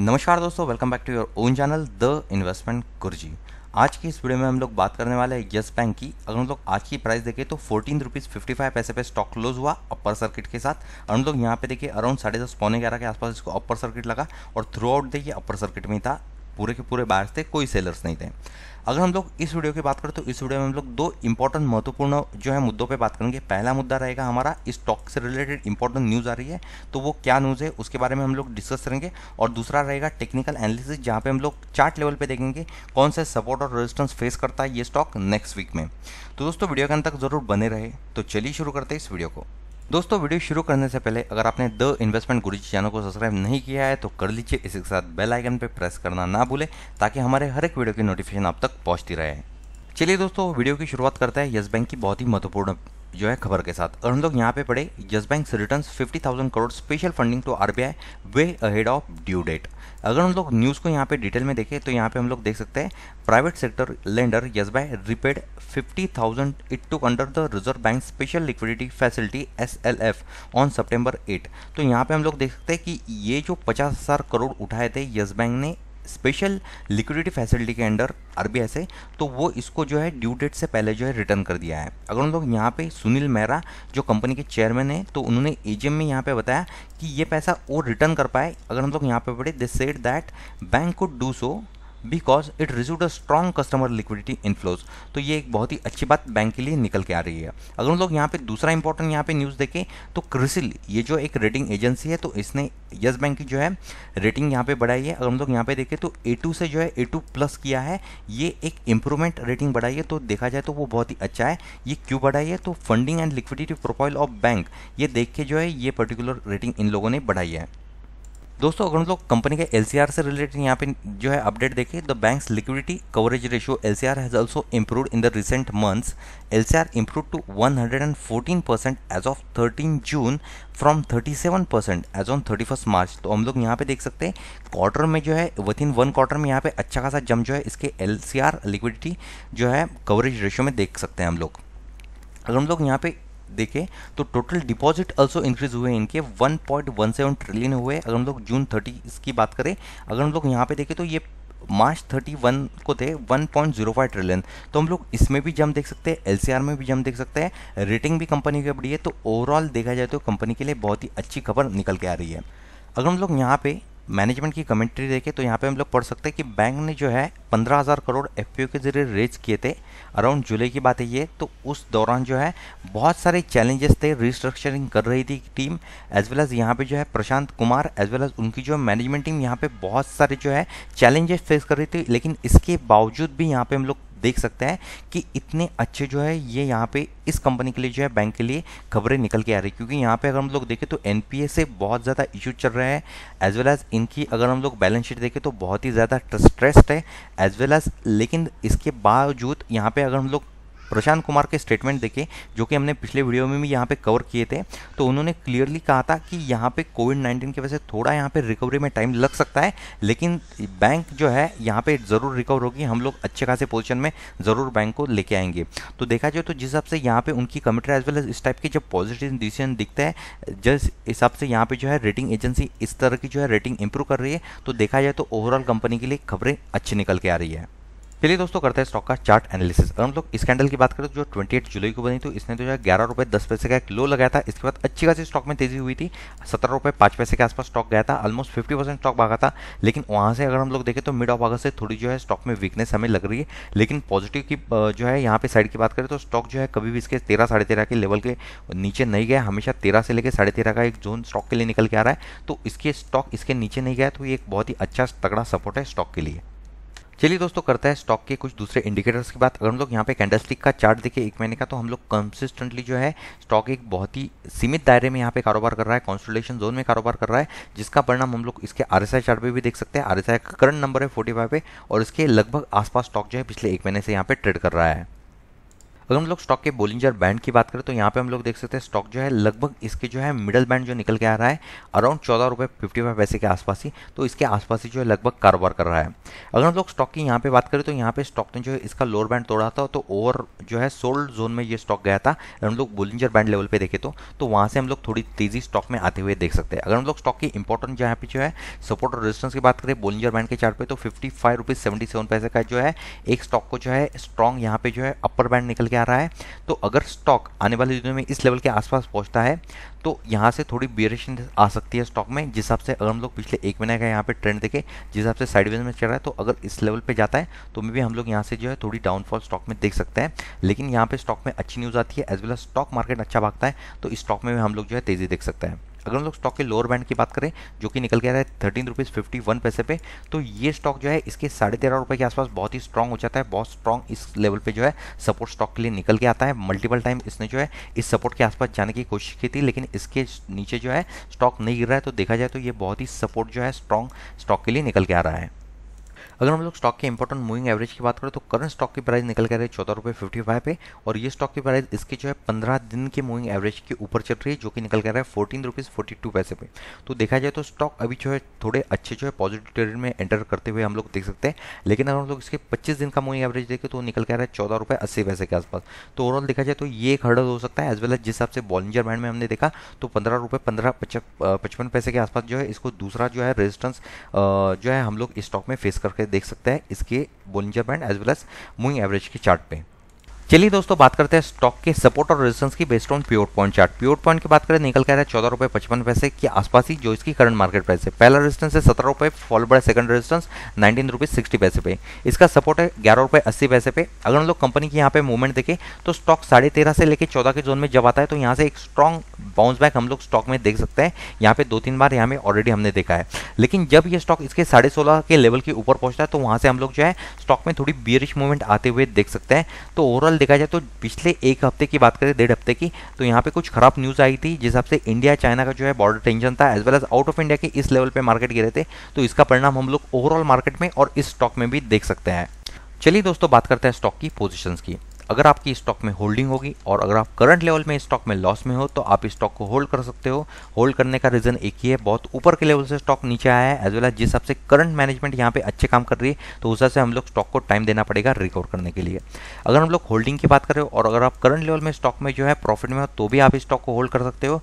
नमस्कार दोस्तों welcome back to your own channel the investment Guruji आज की इस वीडियो में हम लोग बात करने वाले हैं येस बैंक की अगर हम लोग आज की प्राइस देखें तो फोर्टीन रुपीज़ फिफ्टी फाइव पैसे पे स्टॉक क्लोज हुआ अपर सर्किट के साथ और हम लोग यहाँ पे देखिए अराउंड साढ़े दस पौने ग्यारह के आसपास इसको अपर सर्किट लगा और थ्रू आउट देखिए अपर सर्किट में था पूरे के पूरे बायर्स थे कोई सेलर्स नहीं थे अगर हम लोग इस वीडियो की बात करें तो इस वीडियो में हम लोग दो इंपॉर्टेंट महत्वपूर्ण जो है मुद्दों पे बात करेंगे पहला मुद्दा रहेगा हमारा इस स्टॉक से रिलेटेड इंपॉर्टेंट न्यूज़ आ रही है तो वो क्या न्यूज़ है उसके बारे में हम लोग डिस्कस करेंगे और दूसरा रहेगा टेक्निकल एनालिसिस जहाँ पर हम लोग चार्ट लेवल पर देखेंगे कौन सा सपोर्ट और रेजिस्टेंस फेस करता है ये स्टॉक नेक्स्ट वीक में तो दोस्तों वीडियो के अंत तक जरूर बने रहे तो चलिए शुरू करते हैं इस वीडियो को दोस्तों वीडियो शुरू करने से पहले अगर आपने द इन्वेस्टमेंट गुरुजी चैनल को सब्सक्राइब नहीं किया है तो कर लीजिए इसी के साथ बेल आइकन पर प्रेस करना ना भूलें ताकि हमारे हर एक वीडियो की नोटिफिकेशन आप तक पहुंचती रहे चलिए दोस्तों वीडियो की शुरुआत करते हैं येस बैंक की बहुत ही महत्वपूर्ण जो है खबर के साथ और हम लोग यहाँ पे पढ़े Yes Bank return fifty thousand crore special funding to RBI way ahead of due date अगर हम लोग न्यूज़ को यहाँ पे डिटेल में देखें तो यहाँ पे हम लोग देख सकते हैं private sector lender Yes Bank repaid fifty thousand it to under the Reserve Bank special liquidity facility S L F on September eight तो यहाँ पे हम लोग देख सकते हैं कि ये जो पचास हज़ार करोड़ उठाए थे यस बैंक ने स्पेशल लिक्विडिटी फैसिलिटी के अंडर आर से तो वो इसको जो है ड्यू डेट से पहले जो है रिटर्न कर दिया है अगर हम लोग यहाँ पे सुनील मेहरा जो कंपनी के चेयरमैन है तो उन्होंने एजीएम में यहाँ पे बताया कि ये पैसा वो रिटर्न कर पाए अगर हम लोग यहाँ पे पढ़े they said that bank could do so because it received a strong customer liquidity inflows तो ये एक बहुत ही अच्छी बात बैंक के लिए निकल के आ रही है अगर हम लोग यहाँ पे दूसरा इंपॉर्टेंट यहाँ पे न्यूज़ देखें तो क्रिसिल ये जो एक रेटिंग एजेंसी है तो इसने येस बैंक की जो है रेटिंग यहाँ पे बढ़ाई है अगर हम लोग यहाँ पे देखें तो ए टू से जो है ए टू प्लस किया है ये एक इंप्रूवमेंट रेटिंग बढ़ाई है तो देखा जाए तो वो बहुत ही अच्छा है ये क्यों बढ़ाई है तो funding and liquidity profile of bank ये देख के जो है ये पर्टिकुलर रेटिंग इन लोगों ने बढ़ाई है दोस्तों अगर हम लोग कंपनी के एल से रिलेटेड यहाँ पे जो है अपडेट देखें the bank's liquidity coverage ratio L C R has also improve in the recent months L C R improve to 114 percent as of 13 June from 37 percent as on 31 March तो हम लोग यहाँ पे देख सकते हैं क्वार्टर में जो है विद इन वन क्वार्टर में यहाँ पे अच्छा खासा जम जो है इसके एल लिक्विडिटी जो है कवरेज रेशियो में देख सकते हैं हम लोग अगर हम लोग यहाँ पे देखे तो टोटल डिपॉजिट ऑल्सो इंक्रीज हुए इनके 1.17 ट्रिलियन हुए अगर हम लोग जून 30 इसकी बात करें अगर हम लोग यहाँ पे देखें तो ये मार्च 31 को थे 1.05 ट्रिलियन तो हम लोग इसमें भी जम देख सकते हैं एलसीआर में भी जम देख सकते हैं रेटिंग भी कंपनी की बढ़ी है तो ओवरऑल देखा जाए तो कंपनी के लिए बहुत ही अच्छी खबर निकल के आ रही है अगर हम लोग यहाँ पे मैनेजमेंट की कमेंट्री देखें तो यहाँ पे हम लोग पढ़ सकते हैं कि बैंक ने जो है पंद्रह हज़ार करोड़ एफ के ज़रिए रेज किए थे अराउंड जुलाई की बात है ये तो उस दौरान जो है बहुत सारे चैलेंजेस थे रिस्ट्रक्चरिंग कर रही थी टीम एज वेल एज़ यहाँ पे जो है Prashant Kumar as well as उनकी जो मैनेजमेंट टीम यहाँ पे बहुत सारे जो है चैलेंजेस फेस कर रही थी लेकिन इसके बावजूद भी यहाँ पर हम लोग देख सकते हैं कि इतने अच्छे जो है ये यहाँ पे इस कंपनी के लिए जो है बैंक के लिए खबरें निकल के आ रही है क्योंकि यहाँ पे अगर हम लोग देखें तो एन से बहुत ज़्यादा इशू चल रहा है एज वेल एज़ इनकी अगर हम लोग बैलेंस शीट देखें तो बहुत ही ज़्यादा स्ट्रेस्ड है एज वेल एज़ लेकिन इसके बावजूद यहाँ पे अगर हम लोग प्रशांत कुमार के स्टेटमेंट देखे जो कि हमने पिछले वीडियो में भी यहाँ पे कवर किए थे तो उन्होंने क्लियरली कहा था कि यहाँ पे कोविड नाइन्टीन की वजह से थोड़ा यहाँ पे रिकवरी में टाइम लग सकता है लेकिन बैंक जो है यहाँ पे ज़रूर रिकवर होगी हम लोग अच्छे खासे पोजिशन में ज़रूर बैंक को लेके आएंगे तो देखा जाए तो जिस हिसाब से यहाँ पे उनकी कमिटर एज वेल एज इस टाइप के जब पॉजिटिव डिसीजन दिखता है जिस हिसाब से यहाँ पे जो है रेटिंग एजेंसी इस तरह की जो है रेटिंग इंप्रूव कर रही है तो देखा जाए तो ओवरऑल कंपनी के लिए खबरें अच्छी निकल के आ रही है चलिए दोस्तों करते हैं स्टॉक का चार्ट एनालिसिस अगर हम लोग इस कैंडल की बात करें तो जो 28 जुलाई को बनी थी इसने जो है ग्यारह रुपये दस पैसे का एक लो लगाया था इसके बाद अच्छी खासी स्टॉक में तेजी हुई थी सत्रह रुपये पाँच पैसे के आसपास स्टॉक गया था ऑलमोस्ट फिफ्टी परसेंट स्टॉक भागा था लेकिन वहाँ से अगर हम लोग देखें तो मिड ऑफ अगस्त से थोड़ी जो है स्टॉक में वीकनेस हमें लग रही है लेकिन पॉजिटिव की जो है यहाँ पे साइड की बात करें तो स्टॉक जो है कभी भी इसके तेरह साढ़े तेरह के लेवल के नीचे नहीं गया हमेशा तेरह से लेकर साढ़े तेरह का एक जोन स्टॉक के लिए निकल के आ रहा है तो इसके स्टॉक इसके नीचे नहीं गया तो ये एक बहुत ही अच्छा तगड़ा सपोर्ट है स्टॉक के लिए चलिए दोस्तों करता है स्टॉक के कुछ दूसरे इंडिकेटर्स की बात अगर हम लोग यहाँ पे कैंडलस्टिक का चार्ट देखें एक महीने का तो हम लोग कंसिस्टेंटली जो है स्टॉक एक बहुत ही सीमित दायरे में यहाँ पे कारोबार कर रहा है कॉन्स्टोलेशन जोन में कारोबार कर रहा है जिसका परिणाम हम लोग इसके आर एस चार्ट पे भी देख सकते हैं आर का करंट नंबर है फोर्टी पे और इसके लगभग आसपास स्टॉक जो है पिछले एक महीने से यहाँ पे ट्रेड कर रहा है अगर हम लोग स्टॉक के बोलिंजर बैंड की बात करें तो यहाँ पे हम लोग देख सकते हैं स्टॉक जो है लगभग इसके जो है मिडल बैंड जो निकल के आ रहा है अराउंड चौदह रुपये फिफ्टी फाइव पैसे के आसपास ही तो इसके आसपास ही जो है लगभग कारोबार कर रहा है अगर हम लोग स्टॉक की यहाँ पे बात करें तो यहाँ पे स्टॉक ने जो है इसका लोअर बैंड तोड़ा था तो ओवर जो है सोल्ड जोन में ये स्टॉक गया था अगर हम लोग बोलिंजर बैंड लेवल पर देखे तो, तो वहाँ से हम लोग थोड़ी तेजी स्टॉक में आते हुए देख सकते हैं अगर हम लोग स्टॉक की इंपॉर्टेंट जहाँ पे जो है सपोर्ट और रेजिस्टेंस की बात करें बोलिंजर बैंड के चार्ट पे तो fifty five rupees seventy seven पैसे का जो है एक स्टॉक को जो है स्ट्रॉन्ग यहाँ पे जो है अपर बैंड निकल के आ रहा है तो अगर स्टॉक आने वाले दिनों में इस लेवल के आसपास पहुंचता है तो यहाँ से थोड़ी बियरेशन आ सकती है स्टॉक में जिस हिसाब से अगर हम लोग पिछले एक महीने का यहाँ पे ट्रेंड देखें जिस हिसाब से साइडवेज में चल रहा है तो अगर इस लेवल पे जाता है तो मे भी हम लोग यहाँ से जो है थोड़ी डाउनफॉल स्टॉक में देख सकते हैं लेकिन यहाँ पे स्टॉक में अच्छी न्यूज़ आती है as well as stock market अच्छा भागता है तो इस स्टॉक में भी हम लोग जो है तेज़ी देख सकते हैं अगर हम लोग स्टॉक के लोअर बैंड की बात करें जो कि निकल गया है थर्टीन रुपीज़ फिफ्टी वन पैसे पे तो ये स्टॉक जो है इसके साढ़े तेरह रुपये के आसपास बहुत ही स्ट्रॉग हो जाता है बहुत स्ट्रॉग इस लेवल पे जो है सपोर्ट स्टॉक के लिए निकल के आता है मल्टीपल टाइम इसने जो है इस सपोर्ट के आसपास जाने की कोशिश की थी लेकिन इसके नीचे जो है स्टॉक नहीं गिर रहा है तो देखा जाए तो ये बहुत ही सपोर्ट जो है स्ट्रॉन्ग स्टॉक के लिए निकल के आ रहा है अगर हम लोग स्टॉक के इंपॉर्टेंट मूविंग एवरेज की बात करें तो करंट स्टॉक की प्राइस निकल कर रही है चौदह रुपये फिफ्टी फाइव पे और ये स्टॉक की प्राइस इसके जो है पंद्रह दिन के मूविंग एवरेज के ऊपर चल रही है जो कि निकल कर रहा है फोर्टीन रुपीज़ फोर्टी टू पैसे पे तो देखा जाए तो स्टॉक अभी जो है थोड़े अच्छे जो है पॉजिटिव ट्रेड में एंटर करते हुए हम लोग देख सकते हैं लेकिन अगर हम लोग इसके पच्चीस दिन का मूविंग एवरेज देखें तो निकल कर रहा है चौदह रुपये अस्सी पैसे के आसपास तो ओवरऑल देखा जाए तो ये एक हर्डल हो सकता है एज वेल एज जिस हिसाब से बॉलिंजर बैंड में हमने देखा तो पंद्रह रुपये पंद्रह पचपन पैसे के आसपास जो है इसको दूसरा जो है रेजिस्टेंस जो है हम लोग स्टॉक में फेस करके देख सकते हैं इसके Bollinger band as well as moving average के चार्ट पे चलिए दोस्तों बात करते हैं स्टॉक के सपोर्ट और रेजिस्टेंस की based on pure point chart pure point की बात करें निकल के रहा है चौदह रुपये पचपन पैसे के आसपास ही जो इसकी करंट मार्केट प्राइस है पहला रेजिस्टेंस है सत्रह रुपये फॉलो बड़ा सेकंड रेजिस्टेंस नाइनटीन रुपए सिक्सटी पैसे पे इसका सपोर्ट है ग्यारह रुपये अस्सी पैसे पे अगर हम लोग कंपनी की यहाँ पे मूवमेंट देखें तो स्टॉक साढ़े तेरह से लेकर चौदह के जोन में जब आता है तो यहाँ से एक स्ट्रॉन्ग बाउंस बैक हम लोग स्टॉक में देख सकते हैं यहाँ पे दो तीन बार यहाँ में ऑलरेडी हमने देखा है लेकिन जब ये स्टॉक इसके साढ़े सोलह के लेवल के ऊपर पहुंचता है तो वहां से हम लोग जो है स्टॉक में थोड़ी बियरिश मूवमेंट आते हुए देख सकते हैं तो ओवरऑल देखा जाए तो पिछले एक हफ्ते की बात करें डेढ़ हफ्ते की तो यहाँ पे कुछ खराब न्यूज़ आई थी जिस हिसाब से इंडिया चाइना का जो है बॉर्डर टेंशन था as well as out of India के इस लेवल पे मार्केट गिरे थे तो इसका परिणाम हम लोग ओवरऑल मार्केट में और इस स्टॉक में भी देख सकते हैं चलिए दोस्तों बात करते हैं स्टॉक की पोजिशन की अगर आपकी स्टॉक में होल्डिंग होगी और अगर आप करंट लेवल में स्टॉक में लॉस में हो तो आप स्टॉक को होल्ड कर सकते हो होल्ड करने का रीज़न एक ही है बहुत ऊपर के लेवल से स्टॉक नीचे आया है एज वेल एज जिस हिसाब से करंट मैनेजमेंट यहाँ पे अच्छे काम कर रही है तो उस हिसाब से हम लोग स्टॉक को टाइम देना पड़ेगा रिकवर करने के लिए अगर हम लोग होल्डिंग की बात करें और अगर आप करंट लेवल में स्टॉक में जो है प्रॉफिट में हो तो भी आप स्टॉक को होल्ड कर सकते हो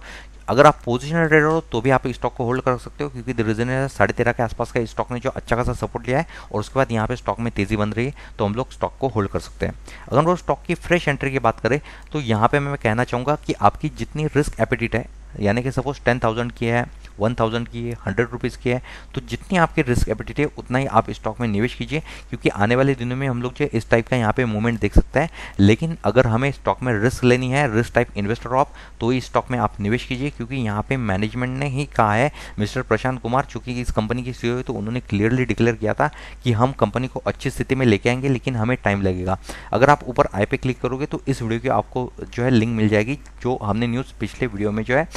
अगर आप पोजिशनल ट्रेडर हो तो भी आप स्टॉक को होल्ड कर सकते हो क्योंकि रीजन साढ़े तेरह के आसपास का स्टॉक ने जो अच्छा खासा सपोर्ट लिया है और उसके बाद यहाँ पे स्टॉक में तेजी बन रही है तो हम लोग स्टॉक को होल्ड कर सकते हैं अगर हम लोग स्टॉक की फ्रेश एंट्री की बात करें तो यहाँ पे मैं कहना चाहूँगा कि आपकी जितनी रिस्क एपिटिट है यानी कि सपोज टेन थाउजेंड की है वन थाउजेंड की है हंड्रेड रुपीज़ की है तो जितनी आपकी रिस्क एपिटेट है उतना ही आप स्टॉक में निवेश कीजिए क्योंकि आने वाले दिनों में हम लोग जो इस टाइप का यहाँ पे मूवमेंट देख सकते हैं लेकिन अगर हमें स्टॉक में रिस्क लेनी है रिस्क टाइप इन्वेस्टर ऑफ तो इस स्टॉक में आप निवेश कीजिए क्योंकि यहाँ पे मैनेजमेंट ने ही कहा है मिस्टर प्रशांत कुमार चूंकि इस कंपनी की सीओ e है तो उन्होंने क्लियरली डिक्लेयर किया था कि हम कंपनी को अच्छी स्थिति में लेके आएंगे लेकिन हमें टाइम लगेगा अगर आप ऊपर आई पे क्लिक करोगे तो इस वीडियो की आपको जो है लिंक मिल जाएगी जो हमने न्यूज़ पिछले वीडियो में जो है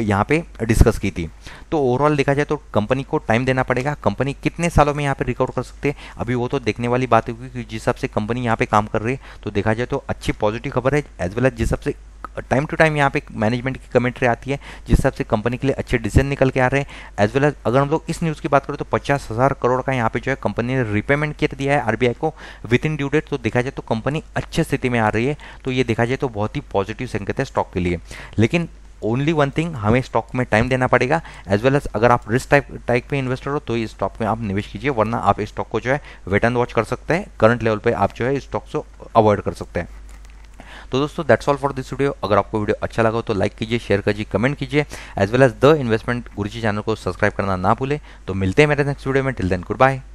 यहाँ पे डिस्कस की थी तो ओवरऑल देखा जाए तो कंपनी को टाइम देना पड़ेगा कंपनी कितने सालों में यहाँ पे रिकवर कर सकते हैं अभी वो तो देखने वाली बात होगी कि जिस हिसाब से कंपनी यहाँ पे काम कर रही है तो देखा जाए तो अच्छी पॉजिटिव खबर है एज वेल एज जिस हिसाब से टाइम टू टाइम यहाँ पे मैनेजमेंट की कमेंट्री आती है जिस हिसाब से कंपनी के लिए अच्छे डिसीजन निकल के आ रहे हैं एज वेल एज अगर हम लोग इस न्यूज़ की बात करें तो पचास हज़ार करोड़ का यहाँ पे जो है कंपनी ने रिपेमेंट किया दिया है आरबीआई को विद इन ड्यू डेट तो देखा जाए तो कंपनी अच्छे स्थिति में आ रही है तो ये देखा जाए तो बहुत ही पॉजिटिव संकेत है स्टॉक के लिए लेकिन ओनली वन थिंग हमें स्टॉक में टाइम देना पड़ेगा एज वेल एज अगर आप रिस्क टाइप टाइप पे इन्वेस्टर हो तो इस स्टॉक में आप निवेश कीजिए वरना आप इस स्टॉक को जो है वेट एंड वॉच कर सकते हैं करंट लेवल पे आप जो है इस स्टॉक से अवॉइड कर सकते हैं तो दोस्तों that's all for this video अगर आपको वीडियो अच्छा लगा तो लाइक कीजिए शेयर कीजिए कमेंट कीजिए as well as the investment Guruji channel को सब्सक्राइब करना ना भूले तो मिलते हैं मेरे नेक्स्ट वीडियो में टिल देन गुड बाय